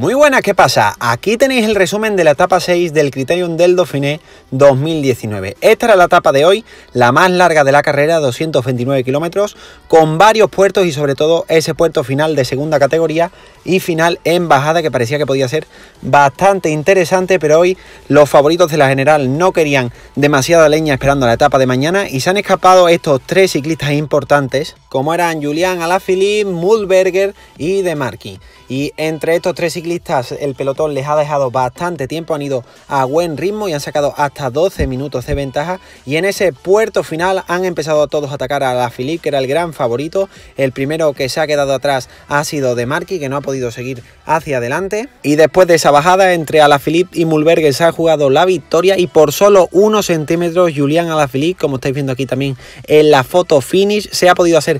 Muy buenas, ¿qué pasa? Aquí tenéis el resumen de la etapa 6 del Criterium del Dauphiné 2019. Esta era la etapa de hoy, la más larga de la carrera, 229 kilómetros, con varios puertos y sobre todo ese puerto final de segunda categoría y final en bajada que parecía que podía ser bastante interesante, pero hoy los favoritos de la general no querían demasiada leña esperando la etapa de mañana y se han escapado estos tres ciclistas importantes como eran Julián Alaphilippe, Mulberger y De Marquis. Y entre estos tres ciclistas el pelotón les ha dejado bastante tiempo, han ido a buen ritmo y han sacado hasta 12 minutos de ventaja. Y en ese puerto final han empezado a todos a atacar a Alaphilippe, que era el gran favorito. El primero que se ha quedado atrás ha sido De Marquis, que no ha podido seguir hacia adelante. Y después de esa bajada entre Alaphilippe y Mulberger se ha jugado la victoria y por solo unos centímetros Julián Alaphilippe, como estáis viendo aquí también en la foto finish, se ha podido hacer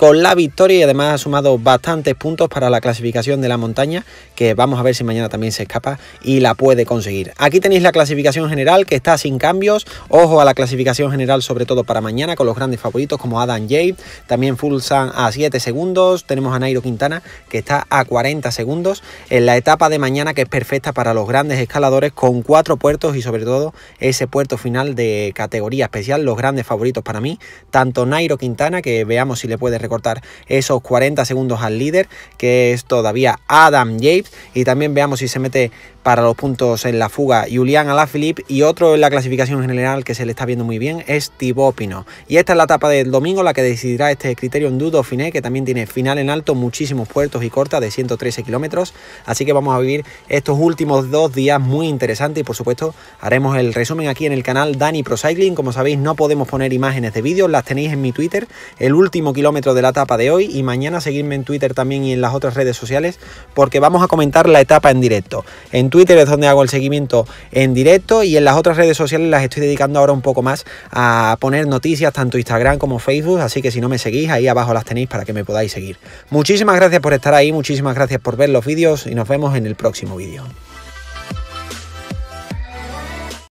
con la victoria y además ha sumado bastantes puntos para la clasificación de la montaña, que vamos a ver si mañana también se escapa y la puede conseguir. Aquí tenéis la clasificación general que está sin cambios, ojo a la clasificación general sobre todo para mañana con los grandes favoritos como Adam Jade, también Fulsan a 7 segundos, tenemos a Nairo Quintana que está a 40 segundos, en la etapa de mañana que es perfecta para los grandes escaladores con cuatro puertos y sobre todo ese puerto final de categoría especial, los grandes favoritos para mí, tanto Nairo Quintana que veamos si le puede cortar esos 40 segundos al líder, que es todavía Adam James. Y también veamos si se mete para los puntos en la fuga Julián Alaphilippe y otro en la clasificación general que se le está viendo muy bien es Thibaut Y esta es la etapa del domingo la que decidirá este criterio en Dudo Finé que también tiene final en alto, muchísimos puertos y corta de 113 kilómetros. Así que vamos a vivir estos últimos dos días muy interesantes y por supuesto haremos el resumen aquí en el canal Dani Procycling Como sabéis no podemos poner imágenes de vídeos, las tenéis en mi Twitter. El último kilómetro de de la etapa de hoy y mañana seguirme en Twitter también y en las otras redes sociales porque vamos a comentar la etapa en directo. En Twitter es donde hago el seguimiento en directo y en las otras redes sociales las estoy dedicando ahora un poco más a poner noticias tanto Instagram como Facebook, así que si no me seguís ahí abajo las tenéis para que me podáis seguir. Muchísimas gracias por estar ahí, muchísimas gracias por ver los vídeos y nos vemos en el próximo vídeo.